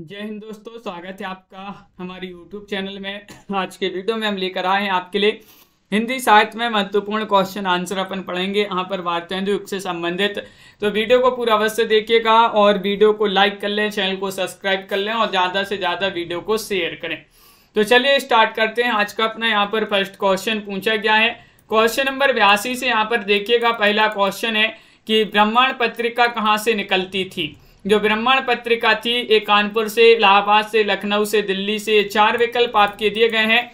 जय हिंद दोस्तों स्वागत है आपका हमारे YouTube चैनल में आज के वीडियो में हम लेकर आए हैं आपके लिए हिंदी साहित्य में महत्वपूर्ण क्वेश्चन आंसर अपन पढ़ेंगे यहाँ पर वार्तेंदु युग से संबंधित तो वीडियो को पूरा अवश्य देखिएगा और वीडियो को लाइक कर लें चैनल को सब्सक्राइब कर लें और ज़्यादा से ज़्यादा वीडियो को शेयर करें तो चलिए स्टार्ट करते हैं आज का अपना यहाँ पर फर्स्ट क्वेश्चन पूछा गया है क्वेश्चन नंबर बयासी से यहाँ पर देखिएगा पहला क्वेश्चन है कि ब्रह्मांड पत्रिका कहाँ से निकलती थी जो ब्राह्मण पत्रिका थी ये कानपुर से इलाहाबाद से लखनऊ से दिल्ली से चार विकल्प आपके दिए गए हैं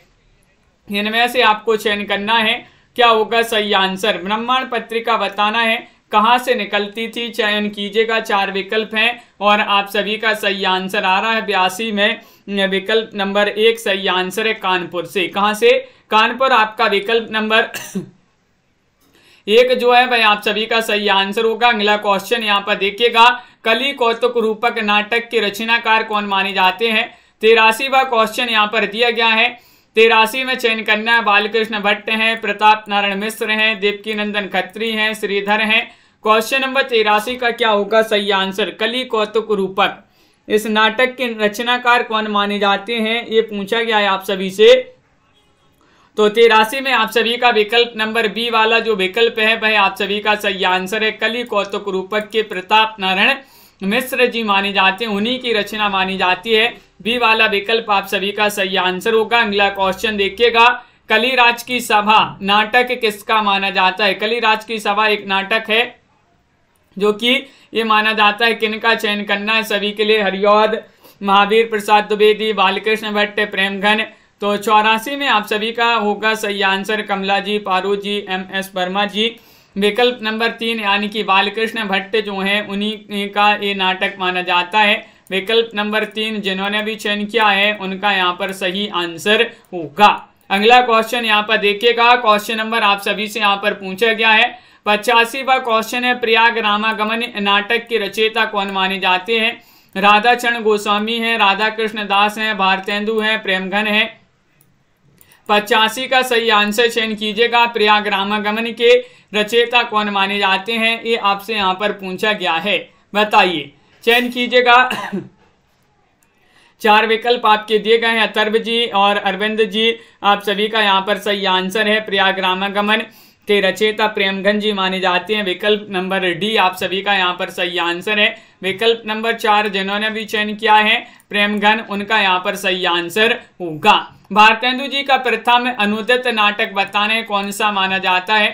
इनमें से आपको चयन करना है क्या होगा सही आंसर ब्राह्मण पत्रिका बताना है कहाँ से निकलती थी चयन कीजिएगा चार विकल्प हैं और आप सभी का सही आंसर आ रहा है बयासी में विकल्प नंबर एक सही आंसर है कानपुर से कहाँ से कानपुर आपका विकल्प नंबर एक जो है भाई आप सभी का सही आंसर होगा अगला क्वेश्चन यहाँ पर देखिएगा कली कौतुक रूपक नाटक के रचनाकार कौन माने जाते हैं तेरासीवा क्वेश्चन यहाँ पर दिया गया है तेरासी में चयन कन्या बालकृष्ण भट्ट हैं प्रताप नारायण मिश्र हैं देवकी नंदन खत्री हैं श्रीधर हैं क्वेश्चन नंबर तेरासी का क्या होगा सही आंसर कली कौतुक रूपक इस नाटक के रचनाकार कौन माने जाते हैं ये पूछा गया है आप सभी से तो तेरासी में आप सभी का विकल्प नंबर बी वाला जो विकल्प है वह आप सभी का सही आंसर है कली कौतुक रूपक के प्रताप नारायण मिश्र जी माने जाते हैं उन्हीं की रचना मानी जाती है बी वाला विकल्प आप सभी का सही आंसर होगा अगला क्वेश्चन देखिएगा कलीराज की सभा नाटक किसका माना जाता है कलीराज की सभा एक नाटक है जो कि ये माना जाता है किनका चयन करना है सभी के लिए हरियौद महावीर प्रसाद द्विवेदी बालकृष्ण भट्ट प्रेमघन तो चौरासी में आप सभी का होगा सही answer Kamala ji Paru ji M S Verma ji विकल्प नंबर तीन यानी कि बालकृष्ण भट्ट जो हैं उन्हीं का ये नाटक माना जाता है विकल्प नंबर तीन जिन्होंने भी चयन किया है उनका यहाँ पर सही आंसर होगा अगला क्वेश्चन यहाँ पर देखिएगा क्वेश्चन नंबर आप सभी से यहाँ पर पूछा गया है पचासीवा क्वेश्चन है प्रयाग रामागमन नाटक के रचयिता कौन माने जाते हैं राधा चरण गोस्वामी है राधा कृष्ण दास है भारतेंदु है प्रेमघन है पचासी का सही आंसर चयन कीजिएगा प्रयाग रामागमन के रचयिता कौन माने जाते हैं ये आपसे यहाँ पर पूछा गया है बताइए चयन कीजिएगा चार विकल्प आपके दिए गए हैं अतर्व जी और अरविंद जी आप सभी का यहाँ पर सही आंसर है प्रयाग रामागमन के रचयिता प्रेमघन जी माने जाते हैं विकल्प नंबर डी आप सभी का यहाँ पर सही आंसर है विकल्प नंबर चार जिन्होंने भी चयन किया है प्रेमघन उनका यहाँ पर सही आंसर होगा भारतेंदु जी का प्रथम अनुदित नाटक बताने कौन सा माना जाता है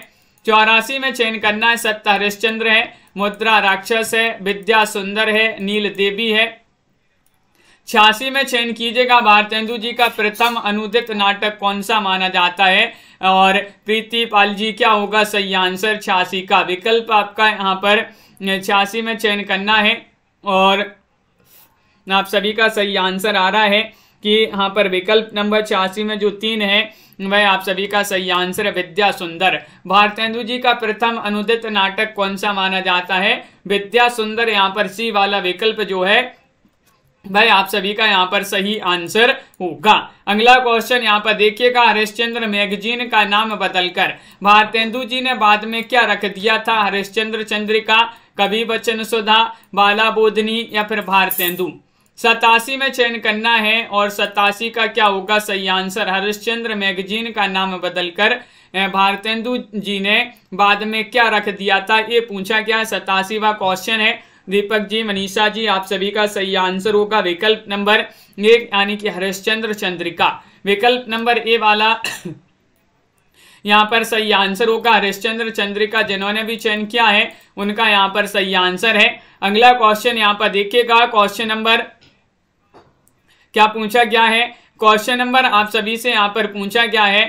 चौरासी में चयन करना है सत्य हरिश्चंद्र है मुद्रा राक्षस है विद्या सुंदर है नील देवी है छियासी में चयन कीजिएगा भारतेंदु जी का प्रथम अनुदित नाटक कौन सा माना जाता है और प्रीति पाल जी क्या होगा सही आंसर छियासी का विकल्प आपका यहाँ पर छियासी में चयन करना है और आप सभी का सही आंसर आ रहा है कि यहाँ पर विकल्प नंबर छियासी में जो तीन है वह आप सभी का सही आंसर है विद्या सुंदर भारतेंदु जी का प्रथम अनुदित नाटक कौन सा माना जाता है विद्या सुंदर यहाँ पर सी वाला विकल्प जो है भाई आप सभी का यहाँ पर सही आंसर होगा अगला क्वेश्चन यहाँ पर देखिएगा हरिश्चंद्र मैगजीन का नाम बदलकर भारतेंदु जी ने बाद में क्या रख दिया था हरिश्चंद्र चंद्रिका कवि बच्चन सुधा बाला बोधनी या फिर भारतेंदु सतासी में चयन करना है और सतासी का क्या होगा सही आंसर हरिश्चंद्र मैगजीन का नाम बदलकर भारतेंदु जी ने बाद में क्या रख दिया था ये पूछा गया व क्वेश्चन है दीपक जी मनीषा जी आप सभी का सही आंसर होगा विकल्प नंबर एक यानी कि हरिश्चंद्र चंद्रिका विकल्प नंबर ए वाला यहाँ पर सही आंसर होगा हरिश्चंद्र चंद्रिका जिन्होंने भी चयन किया है उनका यहाँ पर सही आंसर है अगला क्वेश्चन यहाँ पर देखिएगा क्वेश्चन नंबर क्या पूछा गया है क्वेश्चन नंबर आप सभी से यहाँ पर पूछा गया है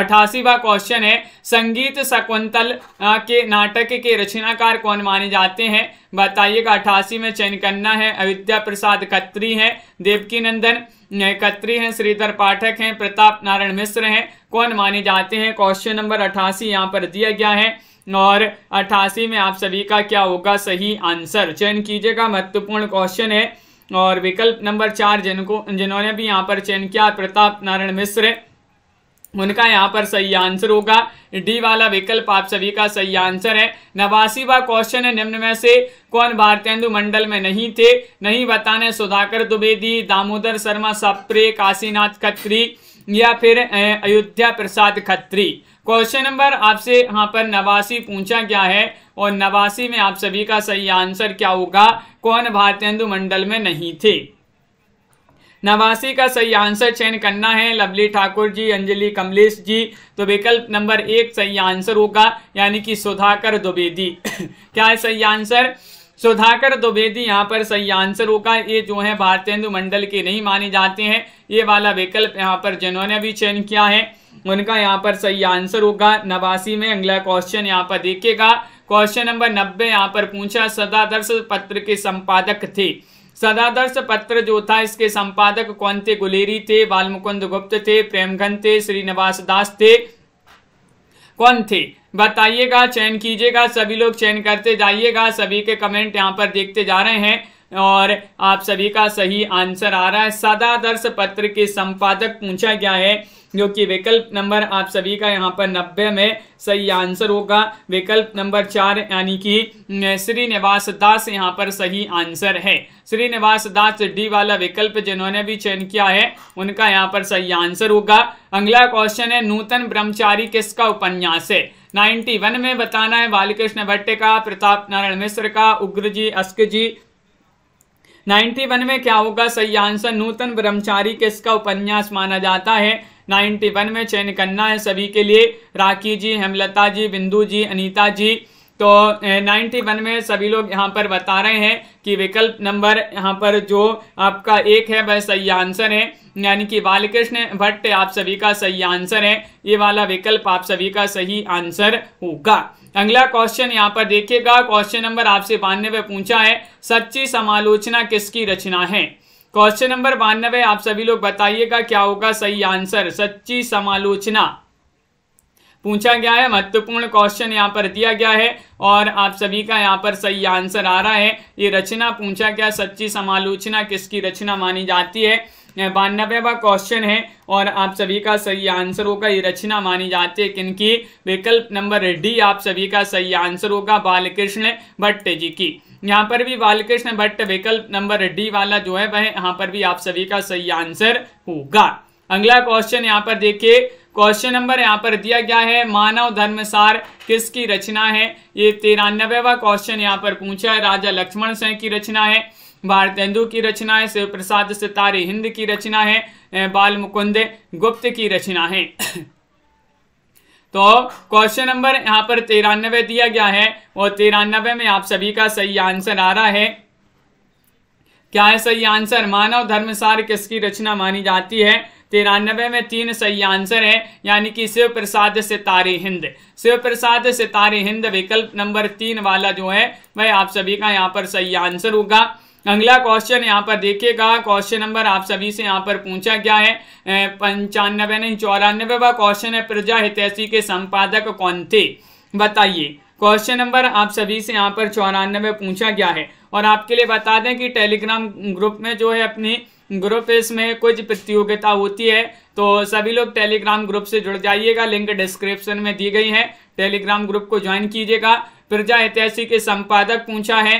अठासीवा क्वेश्चन है संगीत शकुंतल के नाटक के रचनाकार कौन माने जाते हैं बताइएगा अठासी में चयन करना है अविद्या प्रसाद कत्री हैं देवकी नंदन कत्री हैं श्रीधर पाठक हैं प्रताप नारायण मिश्र हैं कौन माने जाते हैं क्वेश्चन नंबर अठासी यहाँ पर दिया गया है और अठासी में आप सभी का क्या होगा सही आंसर चयन कीजिएगा महत्वपूर्ण क्वेश्चन है और विकल्प नंबर चार जिनको जिन्होंने भी यहाँ पर चयन किया प्रताप नारायण मिश्र उनका यहाँ पर सही आंसर होगा डी वाला विकल्प आप सभी का सही आंसर है नवासीवा क्वेश्चन है निम्न में से कौन भारतेंदु मंडल में नहीं थे नहीं बताने सुधाकर द्विवेदी दामोदर शर्मा सप्रे काशीनाथ खत्री या फिर अयोध्या प्रसाद खत्री क्वेश्चन नंबर आपसे यहाँ पर नवासी पूछा गया है और नवासी में आप सभी का सही आंसर क्या होगा कौन भारतेंदु मंडल में नहीं थे नवासी का सही आंसर चयन करना है लवली ठाकुर जी अंजलि कमलेश जी तो विकल्प नंबर एक सही आंसर होगा यानी कि सुधाकर द्विवेदी क्या है सही आंसर सुधाकर द्विवेदी यहाँ पर सही आंसर होगा ये जो है भारतेंदु मंडल के नहीं माने जाते हैं ये वाला विकल्प यहाँ पर जिन्होंने भी चयन किया है उनका यहाँ पर सही आंसर होगा नवासी में अगला क्वेश्चन यहाँ पर देखिएगा क्वेश्चन नंबर नब्बे यहाँ पर पूछा सदादर्श पत्र के संपादक थे सदादर्श पत्र जो था इसके संपादक कौन थे गुलेरी थे बालमुकुंद गुप्त थे प्रेमघन थे श्रीनिवास दास थे कौन थे बताइएगा चयन कीजिएगा सभी लोग चयन करते जाइएगा सभी के कमेंट यहाँ पर देखते जा रहे हैं और आप सभी का सही आंसर आ रहा है सदादर्श पत्र के संपादक पूछा गया है जो कि विकल्प नंबर आप सभी का यहाँ पर नब्बे में सही आंसर होगा विकल्प नंबर चार यानी कि श्रीनिवास दास यहाँ पर सही आंसर है श्रीनिवास दास डी वाला विकल्प जिन्होंने भी चयन किया है उनका यहाँ पर सही आंसर होगा अगला क्वेश्चन है नूतन ब्रह्मचारी किसका उपन्यास है 91 में बताना है बालकृष्ण भट्ट का प्रताप नारायण मिश्र का उग्र जी अस्क जी 91 में क्या होगा सही आंसर नूतन ब्रह्मचारी किसका उपन्यास माना जाता है 91 में चयन करना है सभी के लिए राखी जी हेमलता जी बिंदु जी अनीता जी तो 91 में सभी लोग यहाँ पर बता रहे हैं कि विकल्प नंबर यहाँ पर जो आपका एक है वह सही आंसर है यानी कि बालकृष्ण भट्ट आप सभी का सही आंसर है ये वाला विकल्प आप सभी का सही आंसर होगा अगला क्वेश्चन यहाँ पर देखिएगा क्वेश्चन नंबर आपसे बानवे पूछा है सच्ची समालोचना किसकी रचना है क्वेश्चन नंबर बानवे आप सभी लोग बताइएगा क्या होगा सही आंसर सच्ची समालोचना पूछा गया है महत्वपूर्ण क्वेश्चन यहाँ पर दिया गया है और आप सभी का यहाँ पर सही आंसर आ रहा है ये रचना पूछा गया सच्ची समालोचना किसकी रचना मानी जाती है बानबेवा क्वेश्चन है और आप सभी का सही आंसर होगा ये रचना मानी जाती है किनकी विकल्प नंबर डी आप सभी का सही आंसर होगा बालकृष्ण भट्ट जी की यहाँ पर भी बालकृष्ण भट्ट विकल्प नंबर डी वाला जो है वह यहाँ पर भी आप सभी का सही आंसर होगा अगला क्वेश्चन यहाँ पर देखिए क्वेश्चन नंबर यहाँ पर दिया गया है मानव धर्मसार किसकी रचना है ये तिरानबेवा क्वेश्चन यहाँ पर पूछा है राजा लक्ष्मण सिंह की रचना है भारतेंदु की रचना है शिव प्रसाद सितारे हिंद की रचना है बाल मुकुंद गुप्त की रचना है तो क्वेश्चन नंबर यहाँ पर तिरानवे दिया गया है और तिरानवे में आप सभी का सही आंसर आ रहा है क्या है सही आंसर मानव धर्मसार किसकी रचना मानी जाती है तिरानबे में तीन सही आंसर है यानी कि शिव प्रसाद सितारे हिंद शिव प्रसाद सितारे हिंद विकल्प नंबर तीन वाला जो है वह आप सभी का यहाँ पर सही आंसर होगा अगला क्वेश्चन यहाँ पर देखिएगा क्वेश्चन नंबर आप सभी से यहाँ पर पूछा गया है पंचानवे नहीं चौरानबे व क्वेश्चन है प्रजा हितैषी के संपादक कौन थे बताइए क्वेश्चन नंबर आप सभी से यहाँ पर चौरानबे पूछा गया है और आपके लिए बता दें कि टेलीग्राम ग्रुप में जो है अपनी ग्रुप इसमें कुछ प्रतियोगिता होती है तो सभी लोग टेलीग्राम ग्रुप से जुड़ जाइएगा लिंक डिस्क्रिप्शन में दी गई है टेलीग्राम ग्रुप को ज्वाइन कीजिएगा प्रजा हितैषी के संपादक पूछा है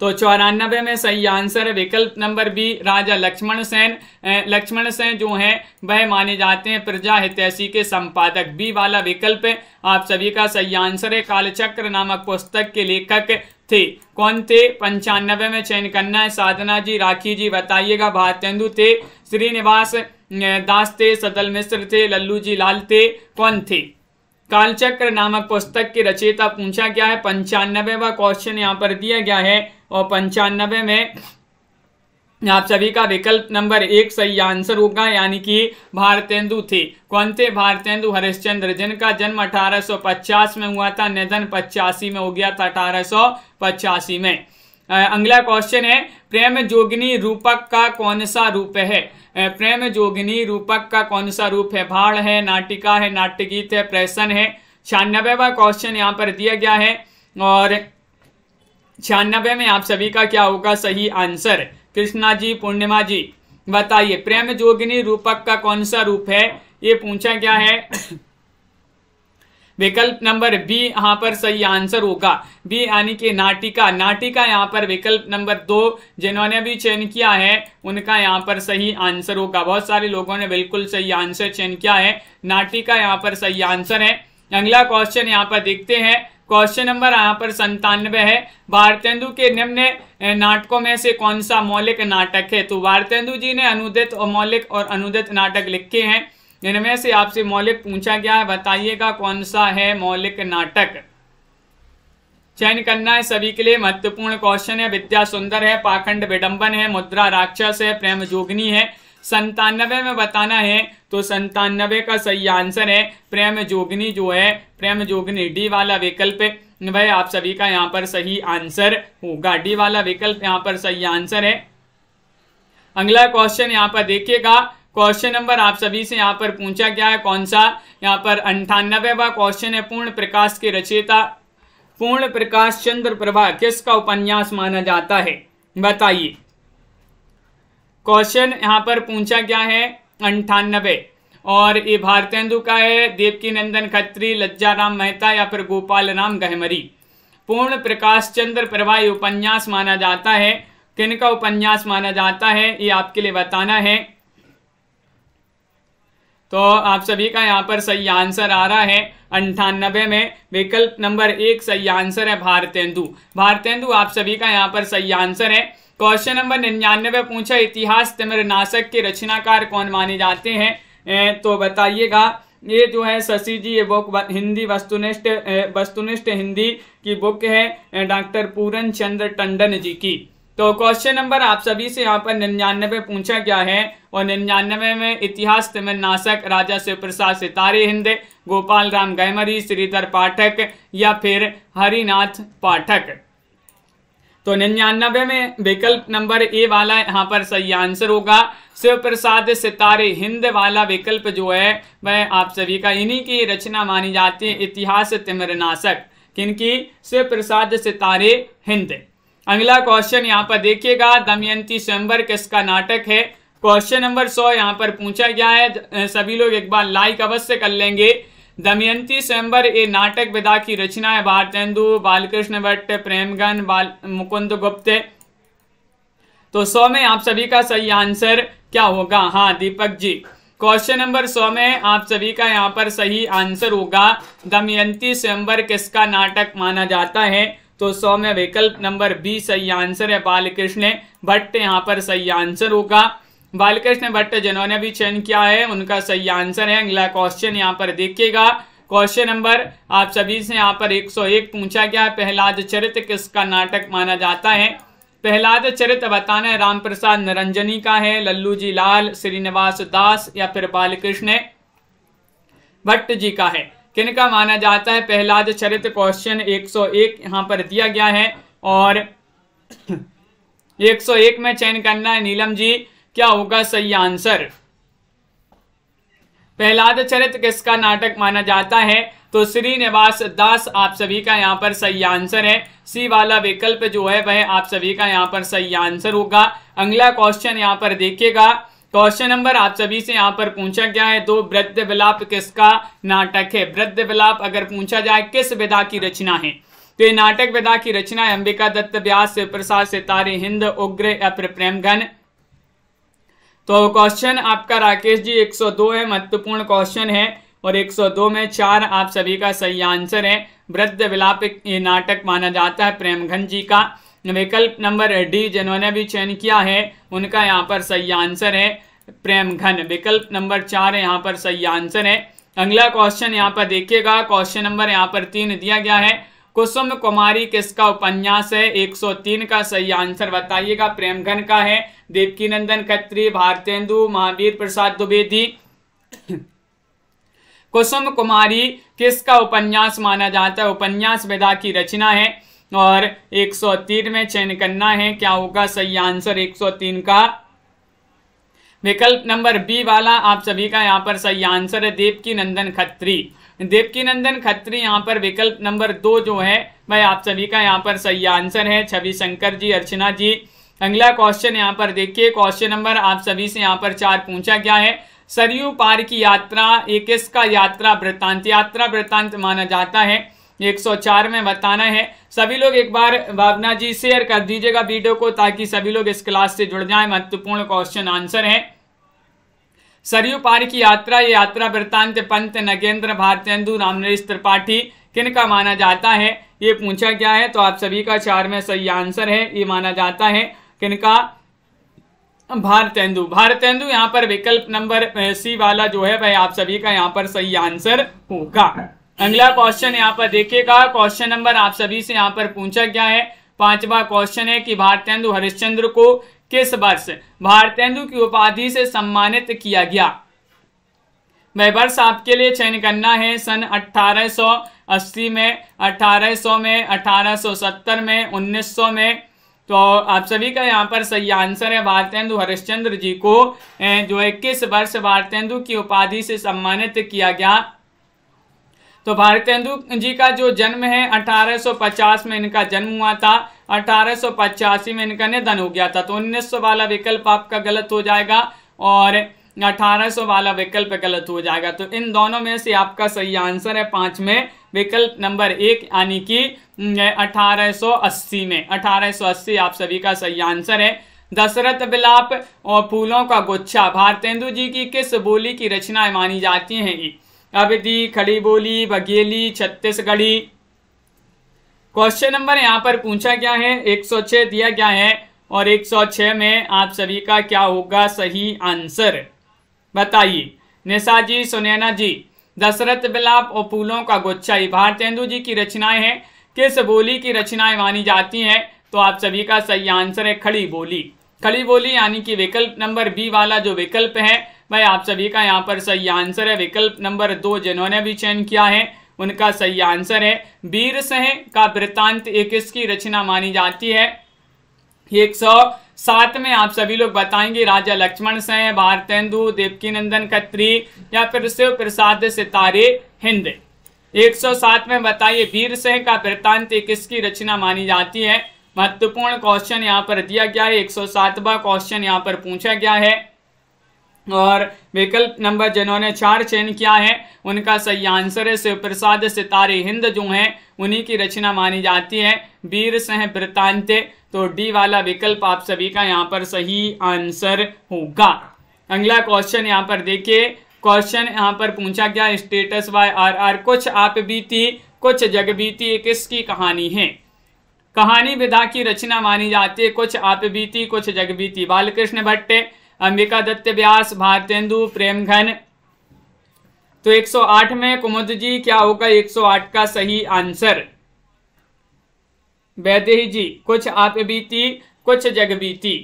तो चौरानबे में सही आंसर है विकल्प नंबर बी राजा लक्ष्मण सेन लक्ष्मण सेन जो हैं वह माने जाते हैं प्रजा हितैषी के संपादक बी वाला विकल्प है आप सभी का सही आंसर है कालचक्र नामक पुस्तक के लेखक थे कौन थे पंचानबे में चयन करना है साधना जी राखी जी बताइएगा भारतेंदु थे श्रीनिवास दास थे सदल मिश्र थे लल्लू जी लाल थे कौन थे कालचक्र नामक पुस्तक के रचयिता पूछा गया है पंचानबेवा क्वेश्चन यहाँ पर दिया गया है और पंचानबे में आप सभी का विकल्प नंबर एक सही आंसर होगा यानी कि भारतेंदु थे कौन थे भारतेंदु हरिश्चंद्र जिनका जन्म 1850 में हुआ था निधन पचासी में हो गया था अठारह में अगला क्वेश्चन है प्रेम जोगिनी रूपक का कौन सा रूप है प्रेम जोगिनी रूपक का कौन सा रूप है भाड़ है नाटिका है नाट्य गीत है प्रसन्न है छियानबेवा क्वेश्चन यहाँ पर दिया गया है और छियानबे में आप सभी का क्या होगा सही आंसर कृष्णा जी पूर्णिमा जी बताइए प्रेम जोगिनी रूपक का कौन सा रूप है ये पूछा गया है विकल्प नंबर बी यहाँ पर सही आंसर होगा बी यानी कि नाटिका नाटिका यहाँ पर विकल्प नंबर दो जिन्होंने भी चयन किया है उनका यहाँ पर सही आंसर होगा बहुत सारे लोगों ने बिल्कुल सही आंसर चयन किया है नाटिका यहाँ पर सही आंसर है अगला क्वेश्चन यहाँ पर देखते हैं क्वेश्चन नंबर यहाँ पर संतानवे है भारतेंदु के निम्न नाटकों में से कौन सा मौलिक नाटक है तो भारतेंदु जी ने अनुदित और मौलिक और अनुदित नाटक लिखे हैं जिनमें से आपसे मौलिक पूछा गया है बताइएगा कौन सा है मौलिक नाटक चयन करना है सभी के लिए महत्वपूर्ण क्वेश्चन है विद्या सुंदर है पाखंड विडंबन है मुद्रा राक्षस है प्रेम जोगनी है संतानवे में बताना है तो संतानवे का सही आंसर है प्रेम जोगनी जो है प्रेम जोगनी डी वाला विकल्प वह आप सभी का यहाँ पर सही आंसर होगा डी वाला विकल्प यहाँ पर सही आंसर है अगला क्वेश्चन यहाँ पर देखिएगा क्वेश्चन नंबर आप सभी से यहाँ पर पूछा गया है कौन सा यहाँ पर अंठानबेवा क्वेश्चन है पूर्ण प्रकाश के रचयिता पूर्ण प्रकाश चंद्र प्रभा किसका उपन्यास माना जाता है बताइए क्वेश्चन यहाँ पर पूछा गया है अंठानबे और ये भारतेंदु का है देवकी नंदन खत्री लज्जाराम मेहता या फिर गोपाल राम गहमरी पूर्ण प्रकाश चंद्र प्रभा ये उपन्यास माना जाता है किन का उपन्यास माना जाता है ये आपके लिए बताना है तो आप सभी का यहाँ पर सही आंसर आ रहा है अंठानबे में विकल्प नंबर एक सही आंसर है भारतेंदु भारतेंदु आप सभी का यहाँ पर सही आंसर है क्वेश्चन नंबर निन्यानवे पूछा इतिहास तिमिर नाशक के रचनाकार कौन माने जाते हैं तो बताइएगा ये जो है शशि जी ये बुक हिंदी वस्तुनिष्ठ वस्तुनिष्ठ हिंदी की बुक है डॉक्टर पूरन चंद्र टंडन जी की तो क्वेश्चन नंबर आप सभी से यहाँ पर निन्यानवे पूछा गया है और निन्यानवे में इतिहास तिमन नाशक राजा शिव प्रसाद सितारे हिंद गोपाल राम गैमरी श्रीधर पाठक या फिर हरिनाथ पाठक तो निन्यानबे में विकल्प नंबर ए वाला यहाँ पर सही आंसर होगा शिव प्रसाद सितारे हिंद वाला विकल्प जो है वह आप सभी का इन्हीं की रचना मानी जाती है इतिहास तिमरनाशक किनकी शिव प्रसाद सितारे हिंद अगला क्वेश्चन यहाँ पर देखिएगा दमयंती स्वयंवर किसका नाटक है क्वेश्चन नंबर सौ यहाँ पर पूछा गया है सभी लोग एक बार लाइक अवश्य कर लेंगे दमयंती स्वयंवर ये नाटक विदा की रचना है भारतेंदु बालकृष्ण भट्ट प्रेमगन बाल मुकुंद गुप्त तो सौ में आप सभी का सही आंसर क्या होगा हाँ दीपक जी क्वेश्चन नंबर सौ में आप सभी का यहाँ पर सही आंसर होगा दमयंती स्वयंवर किसका नाटक माना जाता है तो सौ में विकल्प नंबर बी सही आंसर है बालकृष्ण भट्ट यहाँ पर सही आंसर होगा बालकृष्ण भट्ट जिन्होंने भी चयन किया है उनका सही आंसर है अगला क्वेश्चन यहाँ पर देखिएगा क्वेश्चन नंबर आप सभी से यहाँ पर 101 पूछा गया प्रहलाद चरित्र किसका नाटक माना जाता है प्रहलाद चरित्र बताना है राम प्रसाद निरंजनी का है लल्लू जी लाल श्रीनिवास दास या फिर बालकृष्ण भट्ट जी का है किनका माना जाता है पहलाद चरित्र क्वेश्चन 101 यहां पर दिया गया है और 101 में चयन करना है नीलम जी क्या होगा सही आंसर पहलाद चरित्र किसका नाटक माना जाता है तो श्रीनिवास दास आप सभी का यहाँ पर सही आंसर है सी वाला विकल्प जो है वह आप सभी का यहाँ पर सही आंसर होगा अगला क्वेश्चन यहाँ पर देखिएगा क्वेश्चन नंबर आप सभी से यहाँ पर पूछा गया है दो तो वृद्ध विलाप किसका नाटक है वृद्ध विलाप अगर पूछा जाए किस विधा की रचना है तो ये नाटक विधा की रचना है अंबिका दत्त व्यास शिव प्रसाद सितारे हिंद उग्र अप्र प्रेमघन तो क्वेश्चन आपका राकेश जी 102 है महत्वपूर्ण क्वेश्चन है और 102 में चार आप सभी का सही आंसर है वृद्ध विलाप ये नाटक माना जाता है प्रेमघन जी का विकल्प नंबर डी जिन्होंने भी चयन किया है उनका यहाँ पर सही आंसर है प्रेम घन विकल्प नंबर चार यहाँ पर सही आंसर है अगला क्वेश्चन यहाँ पर देखिएगा क्वेश्चन नंबर यहाँ पर तीन दिया गया है कुसुम कुमारी किसका उपन्यास है 103 का सही आंसर बताइएगा प्रेमघन का है देवकी नंदन खत्री भारतेंदु महावीर प्रसाद द्विवेदी कुसुम कुमारी किसका उपन्यास माना जाता है उपन्यास वेदा की रचना है और 103 में चयन करना है क्या होगा सही आंसर 103 का विकल्प नंबर बी वाला आप सभी का यहाँ पर सही आंसर है देवकी नंदन खत्री देवकी नंदन खत्री यहाँ पर विकल्प नंबर दो जो है भाई आप सभी का यहाँ पर सही आंसर है छवि शंकर जी अर्चना जी अगला क्वेश्चन यहाँ पर देखिए क्वेश्चन नंबर आप सभी से यहाँ पर चार पूछा गया है सरयू पार की यात्रा एक का यात्रा वृत्तांत यात्रा वृत्तांत माना जाता है 104 में बताना है सभी लोग एक बार भावना जी शेयर कर दीजिएगा वीडियो को ताकि सभी लोग इस क्लास से जुड़ जाएं महत्वपूर्ण क्वेश्चन आंसर है सरयू पार की यात्रा ये यात्रा वृत्तांत पंत नगेंद्र भारतेंदु रामनरेश त्रिपाठी किन का माना जाता है ये पूछा गया है तो आप सभी का चार में सही आंसर है ये माना जाता है किनका भारतेंदु भारतेंदु यहाँ पर विकल्प नंबर सी वाला जो है वह आप सभी का यहाँ पर सही आंसर होगा अगला क्वेश्चन यहाँ पर देखिएगा क्वेश्चन नंबर आप सभी से यहाँ पर पूछा गया है पांचवा क्वेश्चन है कि भारतेंदु हरिश्चंद्र को किस वर्ष भारतेंदु की उपाधि से सम्मानित किया गया वह वर्ष आपके लिए चयन करना है सन 1880 में 1800 में 1870 में 1900 में तो आप सभी का यहाँ पर सही आंसर है भारतेंदु हरिश्चंद्र जी को जो किस वर्ष भारतेंदु की उपाधि से सम्मानित किया गया तो भारतेंदु जी का जो जन्म है 1850 में इनका जन्म हुआ था अठारह में इनका निधन हो गया था तो उन्नीस वाला विकल्प आपका गलत हो जाएगा और 1800 वाला विकल्प गलत हो जाएगा तो इन दोनों में से आपका सही आंसर है पाँच में विकल्प नंबर एक यानी कि 1880 में 1880 आप सभी का सही आंसर है दशरथ बिलाप और फूलों का गुच्छा भारतेंदु जी की किस बोली की रचनाएं मानी जाती हैं अवधि खड़ी बोली बघेली छत्तीसगढ़ी क्वेश्चन नंबर यहाँ पर पूछा गया है 106 दिया गया है और 106 में आप सभी का क्या होगा सही आंसर बताइए निशा जी सुनैना जी दशरथ बिलाप और फूलों का गुच्छा ये भारतेंदु जी की रचनाएं हैं किस बोली की रचनाएं मानी जाती हैं तो आप सभी का सही आंसर है खड़ी बोली खड़ी बोली यानी कि विकल्प नंबर बी वाला जो विकल्प है भाई आप सभी का यहाँ पर सही आंसर है विकल्प नंबर दो जिन्होंने भी चयन किया है उनका सही आंसर है वीर सह का वृत्तांत एक इसकी रचना मानी जाती है एक सौ सात में आप सभी लोग बताएंगे राजा लक्ष्मण सह भारतेंदु देवकी नंदन खत्री या फिर शिव प्रसाद सितारे हिंद एक सौ सात में बताइए वीर सह का वृत्तांत किसकी रचना मानी जाती है महत्वपूर्ण क्वेश्चन यहाँ पर दिया गया है एक सौ सातवा क्वेश्चन यहाँ पर पूछा गया है और विकल्प नंबर जिन्होंने चार चयन किया है उनका सही आंसर है शिव प्रसाद सितारे हिंद जो हैं उन्हीं की रचना मानी जाती है वीर सह वृतांते तो डी वाला विकल्प आप सभी का यहाँ पर सही आंसर होगा अगला क्वेश्चन यहाँ पर देखिए क्वेश्चन यहाँ पर पूछा गया स्टेटस वाई आर आर कुछ आप बीती कुछ जग बीती किसकी कहानी है कहानी विधा की रचना मानी जाती है कुछ आप बीती कुछ जग बीती बालकृष्ण भट्ट अंबिका दत्त व्यास भारतेंदु प्रेमघन तो 108 में कुमुद जी क्या होगा 108 का सही आंसर वैदेही जी कुछ आप बीती कुछ जगबीती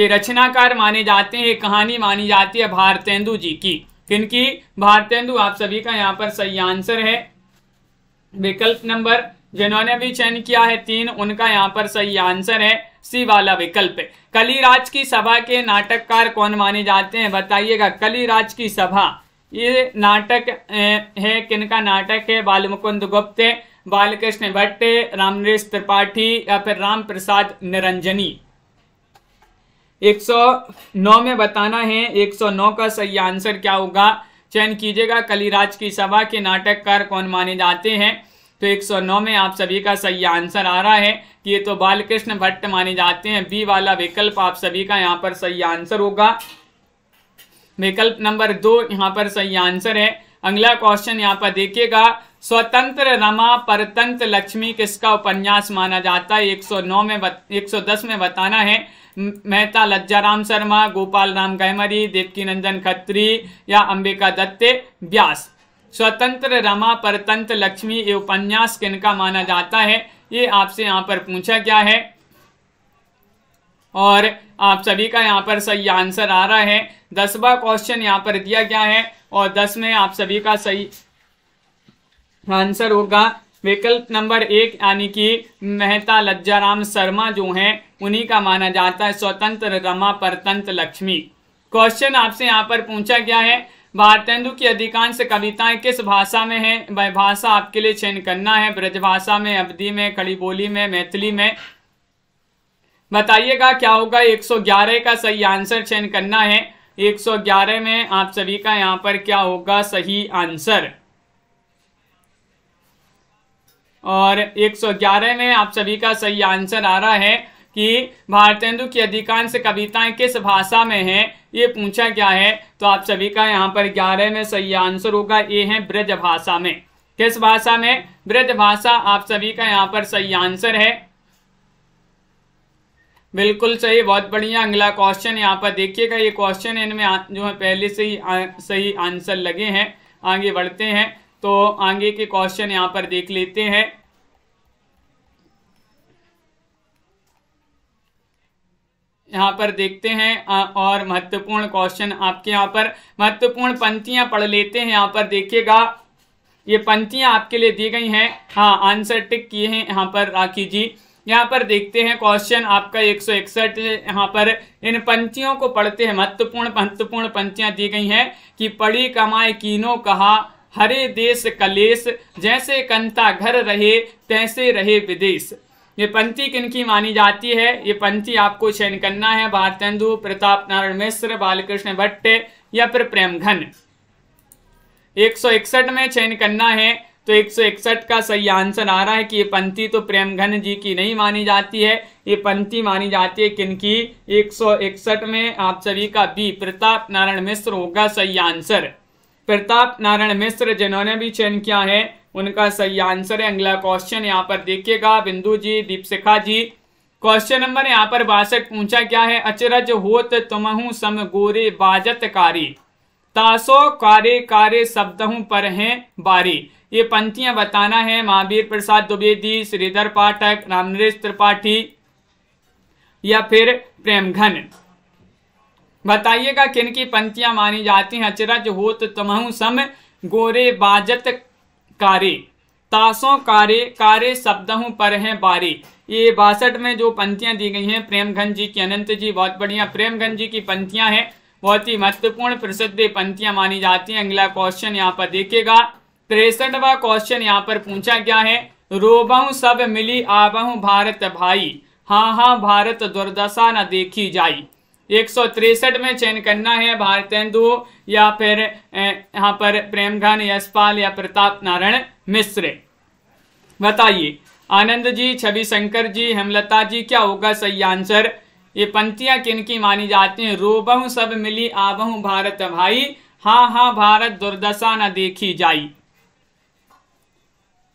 के रचनाकार माने जाते हैं कहानी मानी जाती है भारतेंदु जी की किनकी भारतेंदु आप सभी का यहाँ पर सही आंसर है विकल्प नंबर जिन्होंने भी चयन किया है तीन उनका यहाँ पर सही आंसर है सी वाला विकल्प कलीराज की सभा के नाटककार कौन माने जाते हैं बताइएगा कलीराज की सभा ये नाटक है किनका नाटक है बालमुकुंद गुप्त बालकृष्ण भट्ट रामनेश त्रिपाठी या फिर राम प्रसाद निरंजनी 109 में बताना है 109 का सही आंसर क्या होगा चयन कीजिएगा कलीराज की सभा के नाटककार कौन माने जाते हैं तो 109 में आप सभी का सही आंसर आ रहा है कि ये तो बालकृष्ण भट्ट माने जाते हैं बी वाला विकल्प आप सभी का यहाँ पर सही आंसर होगा विकल्प नंबर दो यहाँ पर सही आंसर है अगला क्वेश्चन यहाँ पर देखिएगा स्वतंत्र रमा परतंत्र लक्ष्मी किसका उपन्यास माना जाता है 109 में बत, 110 में बताना है मेहता लज्जाराम शर्मा गोपाल राम गहमरी देवकी नंदन खत्री या अंबिका दत्ते व्यास स्वतंत्र रमा परतंत्र लक्ष्मी ये उपन्यास किनका माना जाता है ये आपसे यहाँ पर पूछा क्या है और आप सभी का यहाँ पर सही आंसर आ रहा है दसवा क्वेश्चन यहाँ पर दिया गया है और दस में आप सभी का सही आंसर होगा विकल्प नंबर एक यानी कि मेहता लज्जाराम शर्मा जो हैं उन्हीं का माना जाता है स्वतंत्र रमा परतंत्र लक्ष्मी क्वेश्चन आपसे यहाँ पर पूछा गया है भारतेंदु की अधिकांश कविताएं किस भाषा में हैं वह भाषा आपके लिए चयन करना है ब्रजभाषा में अवधि में खड़ी बोली में मैथिली में बताइएगा क्या होगा 111 का सही आंसर चयन करना है 111 में आप सभी का यहां पर क्या होगा सही आंसर और 111 में आप सभी का सही आंसर आ रहा है कि भारतेंदु की अधिकांश कविताएं किस भाषा में हैं ये पूछा गया है तो आप सभी का यहाँ पर ग्यारह में सही आंसर होगा ये है ब्रज भाषा में किस भाषा में ब्रज भाषा आप सभी का यहाँ पर सही आंसर है बिल्कुल सही बहुत बढ़िया अगला क्वेश्चन यहाँ पर देखिएगा ये क्वेश्चन इनमें जो है पहले से ही आ, सही आंसर लगे हैं आगे बढ़ते हैं तो आगे के क्वेश्चन यहाँ पर देख लेते हैं यहाँ पर देखते हैं और महत्वपूर्ण क्वेश्चन आपके यहाँ पर महत्वपूर्ण पंक्तियाँ पढ़ लेते हैं यहाँ पर देखिएगा ये पंक्तियाँ आपके लिए दी गई हैं हाँ आंसर टिक किए हैं यहाँ पर राखी जी यहाँ पर देखते हैं क्वेश्चन आपका एक सौ इकसठ यहाँ पर इन पंक्तियों को पढ़ते हैं महत्वपूर्ण महत्वपूर्ण पंक्तियाँ दी गई हैं कि पढ़ी कमाए कीनो कहा हरे देश कलेश जैसे कंता घर रहे तैसे रहे विदेश ये पंक्ति किनकी मानी जाती है ये पंक्ति आपको चयन करना है भारतेंदु प्रताप नारायण मिश्र बालकृष्ण भट्ट या फिर प्रेम घन एक में चयन करना है तो 161 का सही आंसर आ रहा है कि ये पंक्ति तो प्रेमघन जी की नहीं मानी जाती है ये पंक्ति मानी जाती है किनकी 161 में आप सभी का बी प्रताप नारायण मिश्र होगा सही आंसर प्रताप नारायण मिश्र जिन्होंने भी चयन किया है उनका सही आंसर है अगला क्वेश्चन यहाँ पर देखिएगा बिंदु जी दीपशिखा जी क्वेश्चन नंबर यहाँ पर बासठ पूछा क्या है अचरज होत तुमहू सम गोरे बाजत कारी तासो कारे कारे शब्दों पर हैं बारी ये पंक्तियां बताना है महावीर प्रसाद द्विवेदी श्रीधर पाठक रामनरेश त्रिपाठी या फिर प्रेमघन बताइएगा किन की पंक्तियां मानी जाती हैं अचरज होत तुमहु सम गोरे बाजत कारे तासों कारे कार्य शब्दों पर है बारे ये बासठ में जो पंक्तियाँ दी गई हैं प्रेमघन जी की अनंत जी बहुत बढ़िया प्रेमघन जी की पंक्तियाँ हैं बहुत ही महत्वपूर्ण प्रसिद्ध पंक्तियाँ मानी जाती हैं अगला क्वेश्चन यहाँ पर देखेगा तिरसठवा क्वेश्चन यहाँ पर पूछा गया है रोबहू सब मिली आबहू भारत भाई हाँ हाँ भारत दुर्दशा न देखी जाई एक में चयन करना है भारतेंदु या फिर यहाँ पर प्रेमघन यशपाल या प्रताप नारायण मिश्र बताइए आनंद जी छवि शंकर जी हेमलता जी क्या होगा सही आंसर ये पंक्तियां किनकी मानी जाती हैं रोबहू सब मिली आबहू भारत भाई हाँ हाँ भारत दुर्दशा न देखी जाई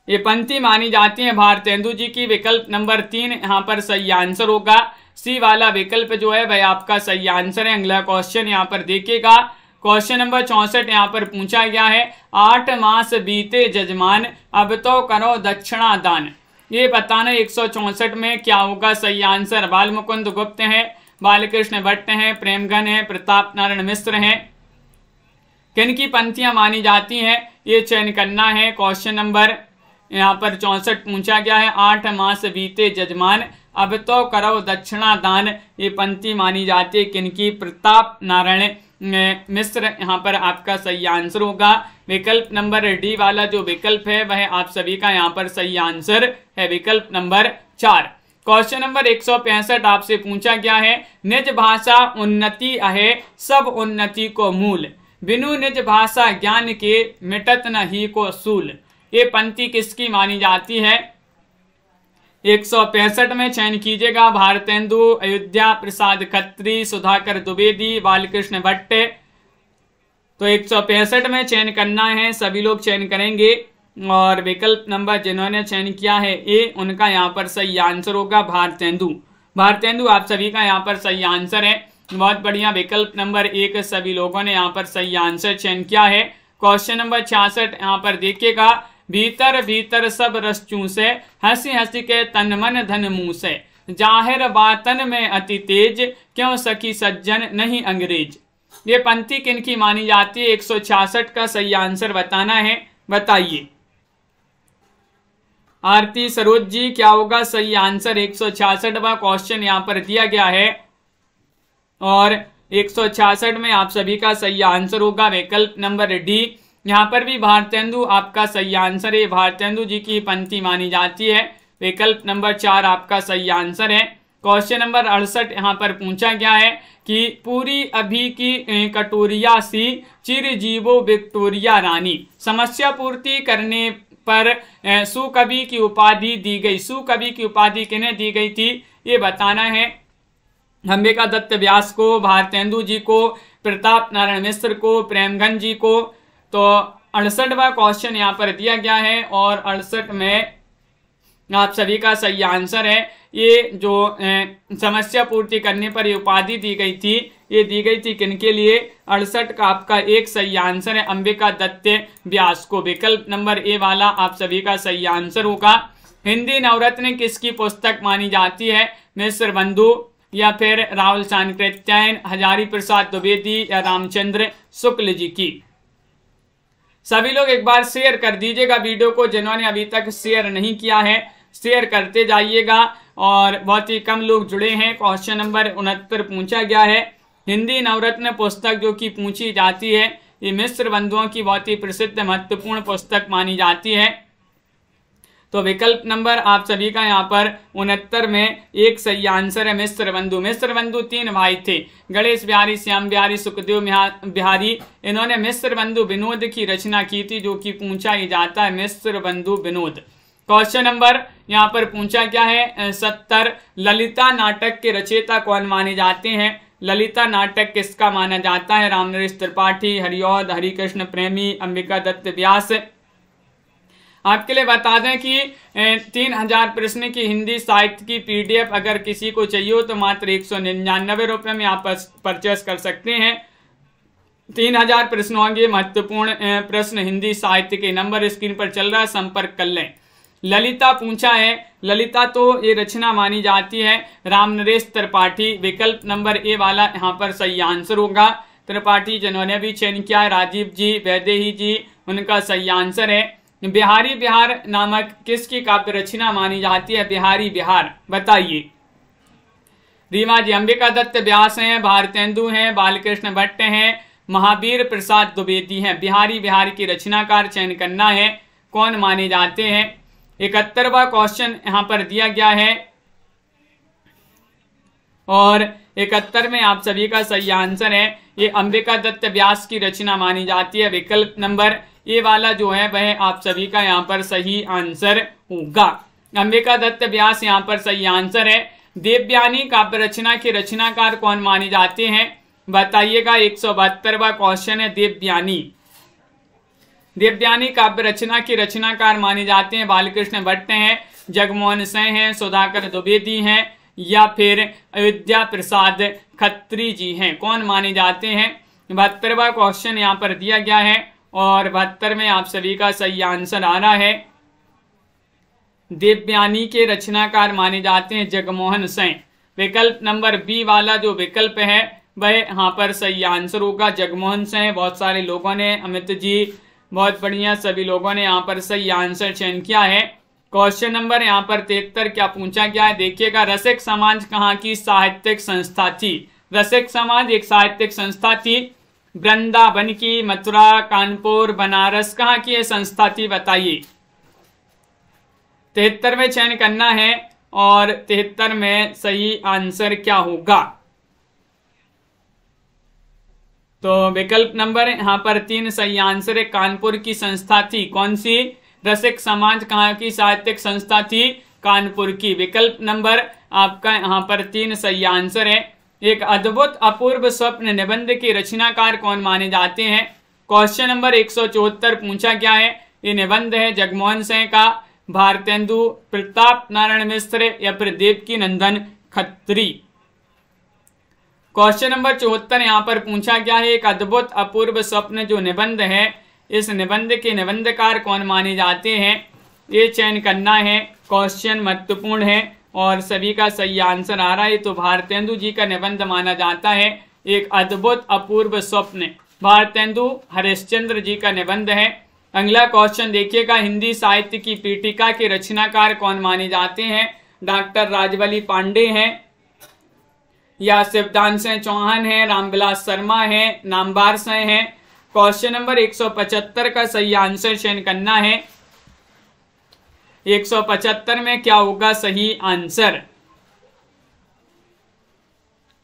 ये पंक्ति मानी जाती है भारतेंदु जी की विकल्प नंबर तीन यहाँ पर सही आंसर होगा सी वाला विकल्प जो है वह आपका सही आंसर है अगला क्वेश्चन यहाँ पर देखिएगा क्वेश्चन नंबर चौंसठ यहाँ पर पूछा गया है आठ मास बीते जजमान अब तो करो दक्षिणा दान ये बताना एक सौ में क्या होगा सही आंसर बाल मुकुंद गुप्त है बालकृष्ण भट्ट हैं प्रेमगन है प्रताप नारायण मिश्र हैं किन की पंक्तियाँ मानी जाती हैं ये चयन करना है क्वेश्चन नंबर यहाँ पर चौंसठ पूछा गया है आठ मास बीते जजमान अब तो करो दक्षिणा दान ये पंक्ति मानी जाती है किनकी प्रताप नारायण मिश्र यहाँ पर आपका सही आंसर होगा विकल्प नंबर डी वाला जो विकल्प है वह आप सभी का यहाँ पर सही आंसर है विकल्प नंबर चार क्वेश्चन नंबर एक आपसे पूछा गया है निज भाषा उन्नति है सब उन्नति को मूल बिनु निज भाषा ज्ञान के मिटत न ही को सूल ये पंक्ति किसकी मानी जाती है एक सौ पैंसठ में चयन कीजिएगा भारतेंदु अयोध्या प्रसाद खत्री सुधाकर द्विवेदी बालकृष्ण भट्ट तो एक सौ पैंसठ में चयन करना है सभी लोग चयन करेंगे और विकल्प नंबर जिन्होंने चयन किया है ए उनका यहाँ पर सही आंसर होगा भारतेंदु भारतेंदु आप सभी का यहाँ पर सही आंसर है बहुत बढ़िया विकल्प नंबर एक सभी लोगों ने यहाँ पर सही आंसर चयन किया है क्वेश्चन नंबर छियासठ यहाँ पर देखिएगा भीतर भीतर सब रस चूसे हंसी हंसी के तन मन धन मूसे से जाहिर बातन में अति तेज क्यों सखी सज्जन नहीं अंग्रेज ये पंक्ति किन की मानी जाती है 166 का सही आंसर बताना है बताइए आरती सरोज जी क्या होगा सही आंसर एक सौ क्वेश्चन यहाँ पर दिया गया है और एक में आप सभी का सही आंसर होगा विकल्प नंबर डी यहाँ पर भी भारतेंदु आपका सही आंसर है भारतेंदु जी की पंक्ति मानी जाती है विकल्प नंबर चार आपका सही आंसर है क्वेश्चन नंबर अड़सठ यहाँ पर पूछा गया है कि पूरी अभी की कटोरिया सी चिरजीवो विक्टोरिया रानी समस्या पूर्ति करने पर सुकवि की उपाधि दी गई सुकवि की उपाधि किन्हें दी गई थी ये बताना है अंबिका दत्त व्यास को भारतेंदु जी को प्रताप नारायण मिश्र को प्रेमगंज जी को तो अड़सठवा क्वेश्चन यहाँ पर दिया गया है और अड़सठ में आप सभी का सही आंसर है ये जो समस्या पूर्ति करने पर ये उपाधि दी गई थी ये दी गई थी किनके लिए अड़सठ का आपका एक सही आंसर है अंबिका दत्ते व्यास को विकल्प नंबर ए वाला आप सभी का सही आंसर होगा हिंदी नवरत्न किसकी पुस्तक मानी जाती है मिस्र बंधु या फिर राहुल चांद हजारी प्रसाद द्विवेदी या रामचंद्र शुक्ल जी की सभी लोग एक बार शेयर कर दीजिएगा वीडियो को जिन्होंने अभी तक शेयर नहीं किया है शेयर करते जाइएगा और बहुत ही कम लोग जुड़े हैं क्वेश्चन नंबर उनहत्तर पूछा गया है हिंदी नवरत्न पुस्तक जो कि पूछी जाती है ये मिस्र बंधुओं की बहुत ही प्रसिद्ध महत्वपूर्ण पुस्तक मानी जाती है तो विकल्प नंबर आप सभी का यहाँ पर उनहत्तर में एक सही आंसर है मिश्र बंधु मिश्र बंधु तीन भाई थे गणेश बिहारी श्याम बिहारी सुखदेव बिहारी इन्होंने मिश्र बंधु विनोद की रचना की थी जो कि पूछा ही जाता है मिश्र बंधु विनोद क्वेश्चन नंबर यहाँ पर पूछा क्या है सत्तर ललिता नाटक के रचयिता कौन माने जाते हैं ललिता नाटक किसका माना जाता है रामनरेश त्रिपाठी हरिओद हरिकृष्ण प्रेमी अंबिका दत्त व्यास आपके लिए बता दें कि तीन हजार प्रश्न की हिंदी साहित्य की पीडीएफ अगर किसी को चाहिए हो तो मात्र एक सौ निन्यानवे रुपये में आप परचेस कर सकते हैं तीन हजार प्रश्न होंगे महत्वपूर्ण प्रश्न हिंदी साहित्य के नंबर स्क्रीन पर चल रहा है संपर्क कर लें ललिता पूछा है ललिता तो ये रचना मानी जाती है राम नरेश त्रिपाठी विकल्प नंबर ए वाला यहाँ पर सही आंसर होगा त्रिपाठी जिन्होंने भी चयन किया राजीव जी वैदेही जी उनका सही आंसर है बिहारी बिहार नामक किसकी काव्य रचना मानी जाती है बिहारी बिहार बताइए रीमा जी अंबिका दत्त व्यास हैं भारतेंदु हैं बालकृष्ण भट्ट हैं महावीर प्रसाद द्विवेदी हैं बिहारी बिहार की रचनाकार चयन करना है कौन माने जाते हैं इकहत्तरवा क्वेश्चन यहाँ पर दिया गया है और इकहत्तर में आप सभी का सही आंसर है ये अंबिका दत्त व्यास की रचना मानी जाती है विकल्प नंबर ये वाला जो है वह आप सभी का यहाँ पर सही आंसर होगा अंबिका दत्त व्यास यहाँ पर सही आंसर है देवयानी काव्य रचना के रचनाकार कौन माने जाते हैं बताइएगा एक सौ बहत्तरवा क्वेश्चन है देवयानी देवयानी काव्य रचना के रचनाकार माने जाते हैं बालकृष्ण भट्ट हैं जगमोहन सिंह हैं सुधाकर द्विवेदी हैं या फिर अयोध्या प्रसाद खत्री जी हैं कौन माने जाते हैं बहत्तरवा क्वेश्चन यहाँ पर दिया गया है और बहत्तर में आप सभी का सही आंसर आ रहा है देवयानी के रचनाकार माने जाते हैं जगमोहन सैन विकल्प नंबर बी वाला जो विकल्प है वह यहाँ पर सही आंसर होगा जगमोहन सिंह बहुत सारे लोगों ने अमित जी बहुत बढ़िया सभी लोगों ने यहाँ पर सही आंसर चयन किया है क्वेश्चन नंबर यहाँ पर तिहत्तर क्या पूछा गया है देखिएगा रसिक समाज कहाँ की साहित्यिक संस्था थी रसिक समाज एक साहित्यिक संस्था थी वृंदावन की मथुरा कानपुर बनारस कहाँ की यह संस्था थी बताइए तिहत्तर में चयन करना है और तिहत्तर में सही आंसर क्या होगा तो विकल्प नंबर यहां पर तीन सही आंसर है कानपुर की संस्था थी कौन सी रसिक समाज कहाँ की साहित्यिक संस्था थी कानपुर की विकल्प नंबर आपका यहाँ पर तीन सही आंसर है एक अद्भुत अपूर्व स्वप्न निबंध के रचनाकार कौन माने जाते हैं क्वेश्चन नंबर एक पूछा गया है ये निबंध है जगमोहन सिंह का भारतेंदु प्रताप नारायण मिश्र या फिर देवकी नंदन खत्री क्वेश्चन नंबर चौहत्तर यहाँ पर पूछा गया है एक अद्भुत अपूर्व स्वप्न जो निबंध है इस निबंध के निबंधकार कौन माने जाते हैं ये चयन करना है क्वेश्चन महत्वपूर्ण है और सभी का सही आंसर आ रहा है तो भारतेंदु जी का निबंध माना जाता है एक अद्भुत अपूर्व स्वप्न भारतेंदु हरिश्चंद्र जी का निबंध है अगला क्वेश्चन देखिएगा हिंदी साहित्य की पीठिका के रचनाकार कौन माने जाते हैं डॉक्टर राजवली पांडे हैं या शिवदान सिंह चौहान हैं रामविलास शर्मा हैं नामबार सिंह हैं क्वेश्चन नंबर 175 का सही आंसर चयन करना है 175 में क्या होगा सही आंसर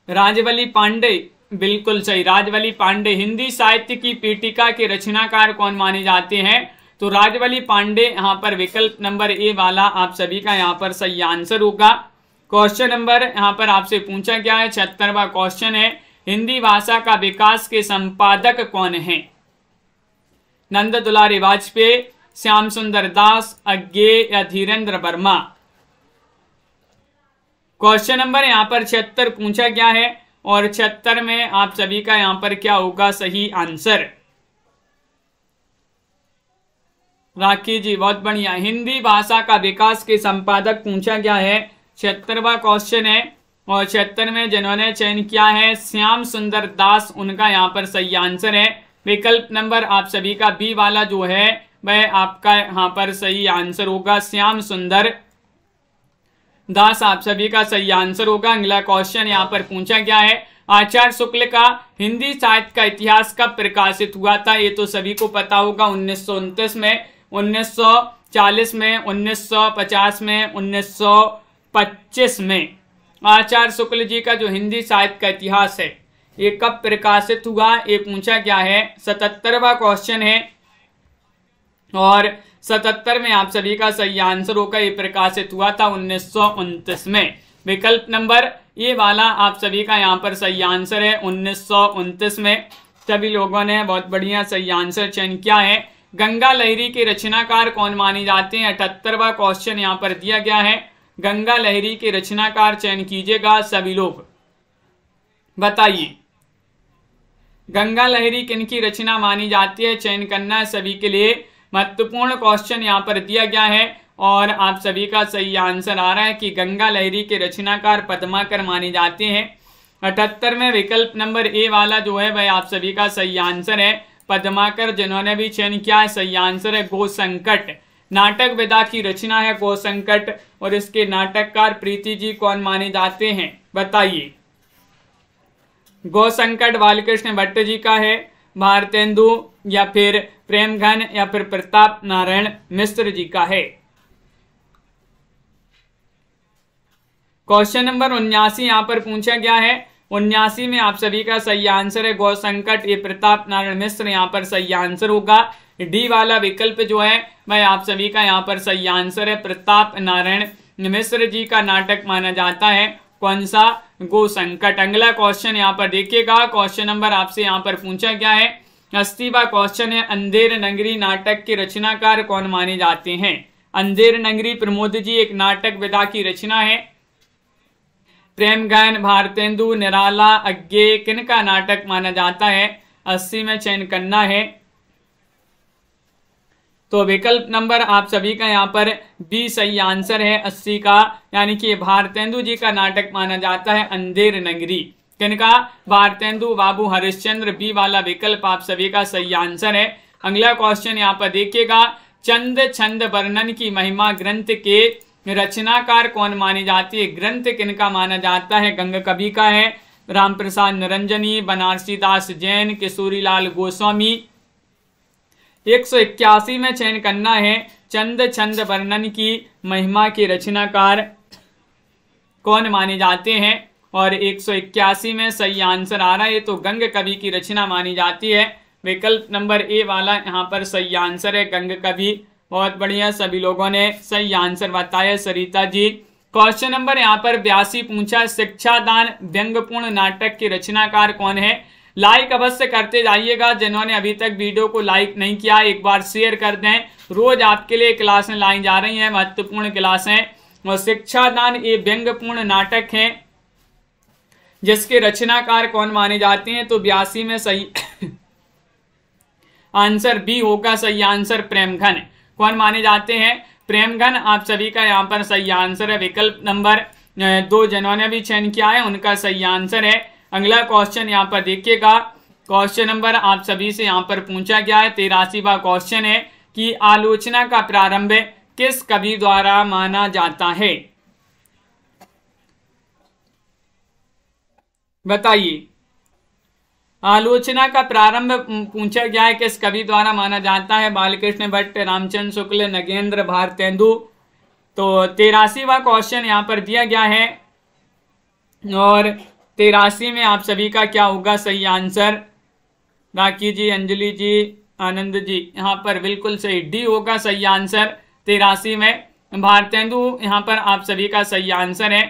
राजवली पांडे बिल्कुल सही राजवली पांडे हिंदी साहित्य की पीटिका के रचनाकार कौन माने जाते हैं तो राजवली पांडे यहां पर विकल्प नंबर ए वाला आप सभी का यहां पर सही आंसर होगा क्वेश्चन नंबर यहां पर आपसे पूछा क्या है छिहत्तरवा क्वेश्चन है हिंदी भाषा का विकास के संपादक कौन हैं नंद दुलारी वाजपेयी श्याम सुंदर दास अज्ञे या धीरेन्द्र वर्मा क्वेश्चन नंबर यहां पर छिहत्तर पूछा गया है और छिहत्तर में आप सभी का यहां पर क्या होगा सही आंसर राखी जी बहुत बढ़िया हिंदी भाषा का विकास के संपादक पूछा गया है छिहत्तरवा क्वेश्चन है और छिहत्तर में जिन्होंने चयन किया है श्याम सुंदर दास उनका यहाँ पर सही आंसर है विकल्प नंबर आप सभी का बी वाला जो है वह आपका यहाँ पर सही आंसर होगा श्याम सुंदर दास आप सभी का सही आंसर होगा अगला क्वेश्चन यहाँ पर पूछा गया है आचार्य शुक्ल का हिंदी साहित्य का इतिहास कब प्रकाशित हुआ था ये तो सभी को पता होगा उन्नीस में उन्नीस में उन्नीस में उन्नीस में आचार्य शुक्ल जी का जो हिंदी साहित्य का इतिहास है ये कब प्रकाशित हुआ ये पूछा गया है सतहत्तरवा क्वेश्चन है और सतहत्तर में आप सभी का सही आंसर होगा ये प्रकाशित हुआ था उन्नीस में विकल्प नंबर ये वाला आप सभी का यहाँ पर सही आंसर है उन्नीस में सभी लोगों ने बहुत बढ़िया सही आंसर चयन किया है गंगा लहरी के रचनाकार कौन माने जाते हैं अठहत्तरवा क्वेश्चन यहाँ पर दिया गया है गंगा लहरी के रचनाकार चयन कीजिएगा सभी लोग बताइए गंगा लहरी किन की रचना मानी जाती है चयन करना सभी के लिए महत्वपूर्ण क्वेश्चन यहाँ पर दिया गया है और आप सभी का सही आंसर आ रहा है कि गंगा लहरी के रचनाकार पद्माकर माने जाते हैं अठहत्तर में विकल्प नंबर ए वाला जो है वह आप सभी का सही आंसर है पद्माकर जिन्होंने भी चयन किया है सही आंसर है गो संकट नाटक वेदा की रचना है कोसंकट और इसके नाटककार प्रीति जी कौन माने जाते हैं बताइए गोसंकट बालकृष्ण भट्ट जी का है भारतेंदु या फिर प्रेमघन या फिर प्रताप नारायण मिश्र जी का है क्वेश्चन नंबर उन्यासी यहां पर पूछा गया है उन्यासी में आप सभी का सही आंसर है गौ संकट ये प्रताप नारायण मिश्र यहाँ पर सही आंसर होगा डी वाला विकल्प जो है वह आप सभी का यहाँ पर सही आंसर है प्रताप नारायण मिश्र जी का नाटक माना जाता है कौन सा गो संकट अगला क्वेश्चन यहाँ पर देखिएगा क्वेश्चन नंबर आपसे यहाँ पर पूछा गया है अस्तीवा क्वेश्चन है अंधेर नगरी नाटक के रचनाकार कौन माने जाते हैं अंधेर नगरी प्रमोद जी एक नाटक विधा की रचना है प्रेमगन भारतेंदु निराला अज्ञे किन का नाटक माना जाता है अस्सी में चयन करना है तो विकल्प नंबर आप सभी का यहाँ पर बी सही आंसर है अस्सी का यानी कि भारतेंदु जी का नाटक माना जाता है अंधेर नगरी किनका भारतेंदु बाबू हरिश्चंद्र बी वाला विकल्प आप सभी का सही आंसर है अगला क्वेश्चन यहाँ पर देखिएगा चंद छंद वर्णन की महिमा ग्रंथ के रचनाकार कौन मानी जाती है ग्रंथ किनका माना जाता है गंग कवि का है राम प्रसाद निरंजनी बनारसी दास जैन किशोरी लाल गोस्वामी एक सौ इक्यासी में चयन करना है चंद छंद वर्णन की महिमा के रचनाकार कौन माने जाते हैं और एक सौ इक्यासी में सही आंसर आ रहा है तो गंग कवि की रचना मानी जाती है विकल्प नंबर ए वाला यहाँ पर सही आंसर है गंग कवि बहुत बढ़िया सभी लोगों ने सही आंसर बताया सरिता जी क्वेश्चन नंबर यहाँ पर बयासी पूछा शिक्षा दान व्यंगपूर्ण नाटक के रचनाकार कौन है लाइक अवश्य करते जाइएगा जिन्होंने अभी तक वीडियो को लाइक नहीं किया एक बार शेयर कर दें रोज आपके लिए क्लासें लाई जा रही हैं महत्वपूर्ण क्लासें और शिक्षा दान ये व्यंगपूर्ण नाटक है जिसके रचनाकार कौन माने जाते हैं तो बयासी में सही आंसर बी होगा सही आंसर प्रेमघन कौन माने जाते हैं प्रेमगन आप सभी का यहाँ पर सही आंसर है विकल्प नंबर दो जिन्होंने भी चयन किया है उनका सही आंसर है अगला क्वेश्चन यहाँ पर देखिएगा क्वेश्चन नंबर आप सभी से यहाँ पर पूछा गया है तेरासी क्वेश्चन है कि आलोचना का प्रारंभ किस कवि द्वारा माना जाता है बताइए आलोचना का प्रारंभ पूछा गया है किस कवि द्वारा माना जाता है बालकृष्ण भट्ट रामचंद्र शुक्ल नगेंद्र भारतेंदु तो तेरासीवा क्वेश्चन यहाँ पर दिया गया है और तेरासी में आप सभी का क्या होगा सही आंसर राखी जी अंजलि जी आनंद जी यहाँ पर बिल्कुल सही डी होगा सही आंसर तेरासी में भारतेंदु यहाँ पर आप सभी का सही आंसर है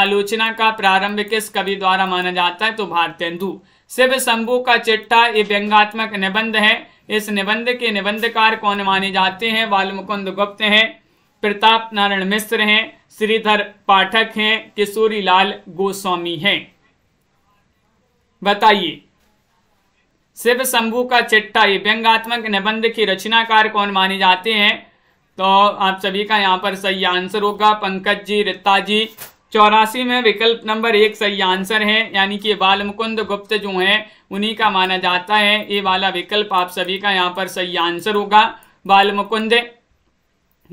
आलोचना का प्रारंभ किस कवि द्वारा माना जाता है तो भारतेंदु शिव शंभु का चिट्ठा ये व्यंगात्मक निबंध है इस निबंध के निबंधकार कौन माने जाते हैं वाल्मकुंद गुप्त हैं प्रताप नारायण मिश्र हैं श्रीधर पाठक हैं किशोरी लाल गोस्वामी हैं बताइए शिव शंभु का चिट्ठा ये व्यंगात्मक निबंध की रचनाकार कौन माने जाते हैं तो आप सभी का यहाँ पर सही आंसर होगा पंकज जी रित्ता जी चौरासी में विकल्प नंबर एक सही आंसर है यानी कि बालमुकुंद गुप्त जो हैं उन्हीं का माना जाता है ये वाला विकल्प आप सभी का यहाँ पर सही आंसर होगा बालमुकुंद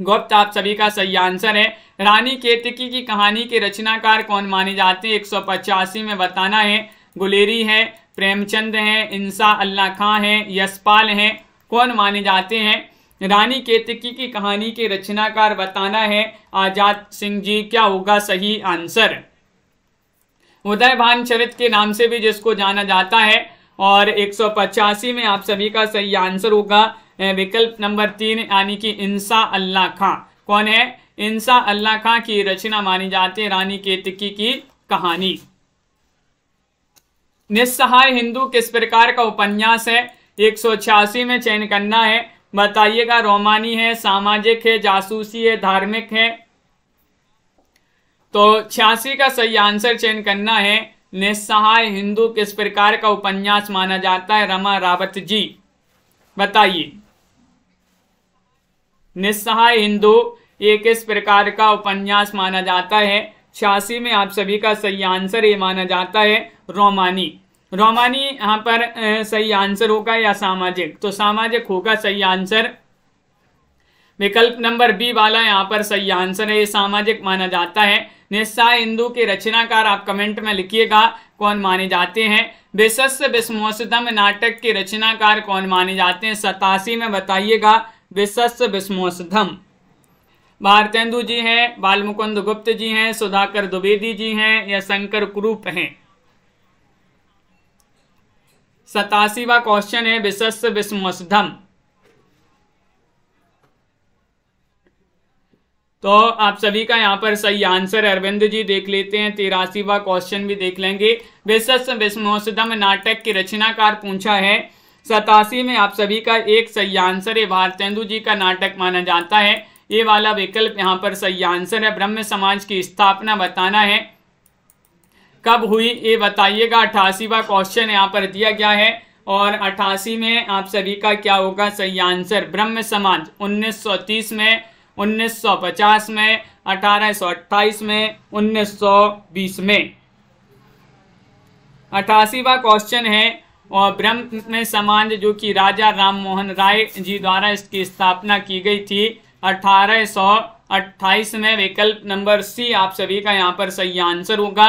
गुप्त आप सभी का सही आंसर है रानी केतकी की कहानी के रचनाकार कौन माने जाते हैं एक में बताना है गुलेरी है प्रेमचंद हैं इंसा अल्लाह खां हैं यशपाल हैं कौन माने जाते हैं रानी केतकी की कहानी के रचनाकार बताना है आजाद सिंह जी क्या होगा सही आंसर उदय भान चरित के नाम से भी जिसको जाना जाता है और एक में आप सभी का सही आंसर होगा विकल्प नंबर तीन यानी कि इंसा अल्लाह खां कौन है इंसा अल्लाह खां की रचना मानी जाती है रानी केतकी की कहानी निस्सहाय हिंदू किस प्रकार का उपन्यास है एक में चयन करना है बताइएगा रोमानी है सामाजिक है जासूसी है धार्मिक है तो छियासी का सही आंसर चयन करना है निस्सहाय हिंदू किस प्रकार का उपन्यास माना जाता है रमा रावत जी बताइए निस्सहाय हिंदू ये किस प्रकार का उपन्यास माना जाता है छियासी में आप सभी का सही आंसर ये माना जाता है रोमानी रोमानी यहाँ पर सही आंसर होगा या सामाजिक तो सामाजिक होगा सही आंसर विकल्प नंबर बी वाला यहाँ पर सही आंसर है ये सामाजिक माना जाता है निस्सा हिंदू के रचनाकार आप कमेंट में लिखिएगा कौन माने जाते हैं विशस्त विस्मोषितम नाटक के रचनाकार कौन माने जाते हैं सतासी में बताइएगा विशस्त विस्मोषितम भारतेंदु जी हैं बालमुकुंद गुप्त जी हैं सुधाकर द्विवेदी जी हैं या शंकर कुरूप हैं सतासीवा क्वेश्चन है विशस् विस्मसधम तो आप सभी का यहाँ पर सही आंसर अरविंद जी देख लेते हैं तिरासीवा क्वेश्चन भी देख लेंगे विशस् विस्मसधम नाटक के रचनाकार पूछा है सतासी में आप सभी का एक सही आंसर है भारतेंदु जी का नाटक माना जाता है ये वाला विकल्प यहाँ पर सही आंसर है ब्रह्म समाज की स्थापना बताना है कब हुई ये बताइएगा अठासीवा क्वेश्चन यहाँ पर दिया गया है और अठासी में आप सभी का क्या होगा सही आंसर ब्रह्म समाज 1930 में 1950 में 1828 में 1920 में अठासीवा क्वेश्चन है और ब्रह्म समाज जो कि राजा राम मोहन राय जी द्वारा इसकी स्थापना की गई थी 1828 में विकल्प नंबर सी आप सभी का यहाँ पर सही आंसर होगा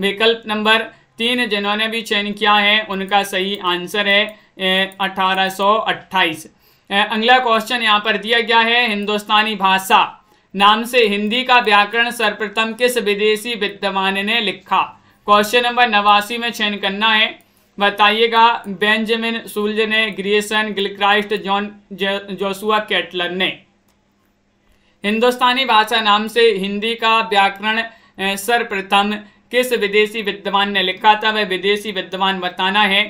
विकल्प नंबर तीन जिन्होंने भी चयन किया है उनका सही आंसर है अठारह सौ अगला क्वेश्चन यहाँ पर दिया गया है हिंदुस्तानी भाषा नाम से हिंदी का व्याकरण सर्वप्रथम किस विदेशी विद्वान ने लिखा क्वेश्चन नंबर नवासी में चयन करना है बताइएगा बेंजामिन सुल्ज ने Grierson Gilchrist John Joshua Ketelaar ने हिंदुस्तानी भाषा नाम से हिंदी का व्याकरण सर्वप्रथम किस विदेशी विद्वान ने लिखा था वह विदेशी विद्वान बताना है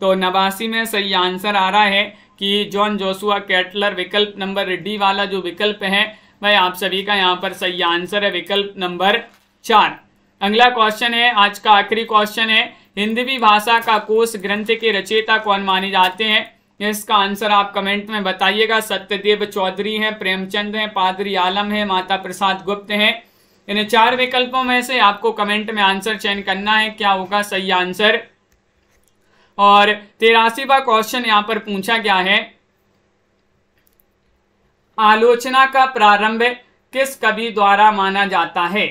तो नवासी में सही आंसर आ रहा है कि जॉन जोसुआ कैटलर विकल्प नंबर डी वाला जो विकल्प है वह आप सभी का यहाँ पर सही आंसर है विकल्प नंबर चार अगला क्वेश्चन है आज का आखिरी क्वेश्चन है हिंदी भाषा का कोष ग्रंथ के रचयिता कौन माने जाते हैं इसका आंसर आप कमेंट में बताइएगा सत्यदेव चौधरी हैं प्रेमचंद हैं पादरी आलम हैं माता प्रसाद गुप्त हैं इन चार विकल्पों में से आपको कमेंट में आंसर चयन करना है क्या होगा सही आंसर और तेरासीवा क्वेश्चन यहां पर पूछा गया है आलोचना का प्रारंभ किस कवि द्वारा माना जाता है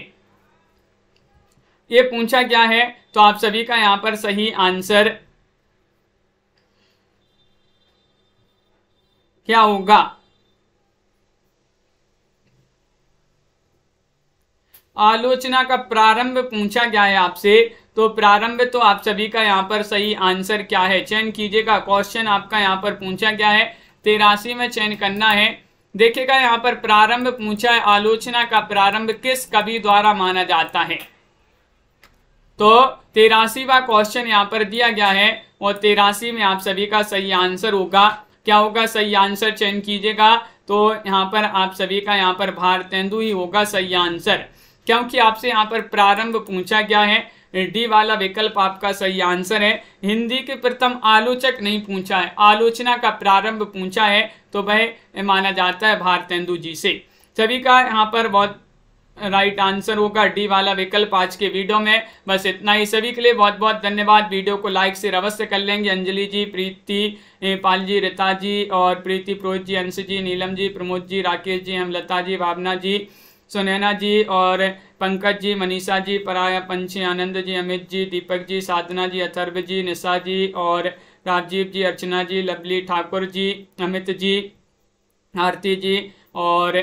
यह पूछा गया है तो आप सभी का यहां पर सही आंसर क्या होगा आलोचना का प्रारंभ पूछा गया है आपसे तो प्रारंभ तो आप सभी का यहाँ पर सही आंसर क्या है चयन कीजिएगा क्वेश्चन आपका यहाँ पर पूछा गया है तेरासी में चयन करना है देखेगा यहाँ पर प्रारंभ पूछा है आलोचना का प्रारंभ किस कवि द्वारा माना जाता है तो तेरासीवा क्वेश्चन यहाँ पर दिया गया है और तेरासी में आप सभी का सही आंसर होगा क्या होगा सही आंसर चयन कीजिएगा तो यहाँ पर आप सभी का यहाँ पर भारतेंदु ही होगा सही आंसर क्योंकि आपसे यहाँ पर प्रारंभ पूछा गया है डी वाला विकल्प आपका सही आंसर है हिंदी के प्रथम आलोचक नहीं पूछा है आलोचना का प्रारंभ पूछा है तो वह माना जाता है भारतेंदु जी से सभी का यहाँ पर बहुत राइट आंसर होगा डी वाला विकल्प आज के वीडियो में बस इतना ही सभी के लिए बहुत बहुत धन्यवाद वीडियो को लाइक से अवश्य कर लेंगे अंजलि जी प्रीति पाल जी रिता जी और प्रीति प्रोहित जी अंश जी नीलम जी प्रमोद जी राकेश जी हेमलता जी भावना जी सुनैना जी और पंकज जी मनीषा जी पराया पंछी आनंद जी अमित जी दीपक जी साधना जी अथर्व जी निशा जी और राजीव जी अर्चना जी लवली ठाकुर जी अमित जी आरती जी और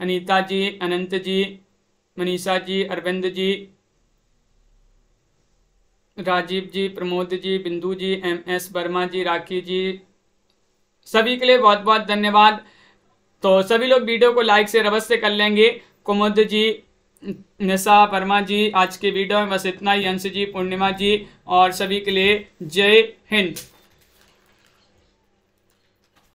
अनीता जी अनंत जी मनीषा जी अरविंद जी राजीव जी प्रमोद जी बिंदु जी एम एस वर्मा जी राखी जी सभी के लिए बहुत बहुत धन्यवाद तो सभी लोग वीडियो को लाइक से रवस से कर लेंगे कुमुद जी निशा परमा जी आज के वीडियो में बस इतना ही अंश जी पूर्णिमा जी और सभी के लिए जय हिंद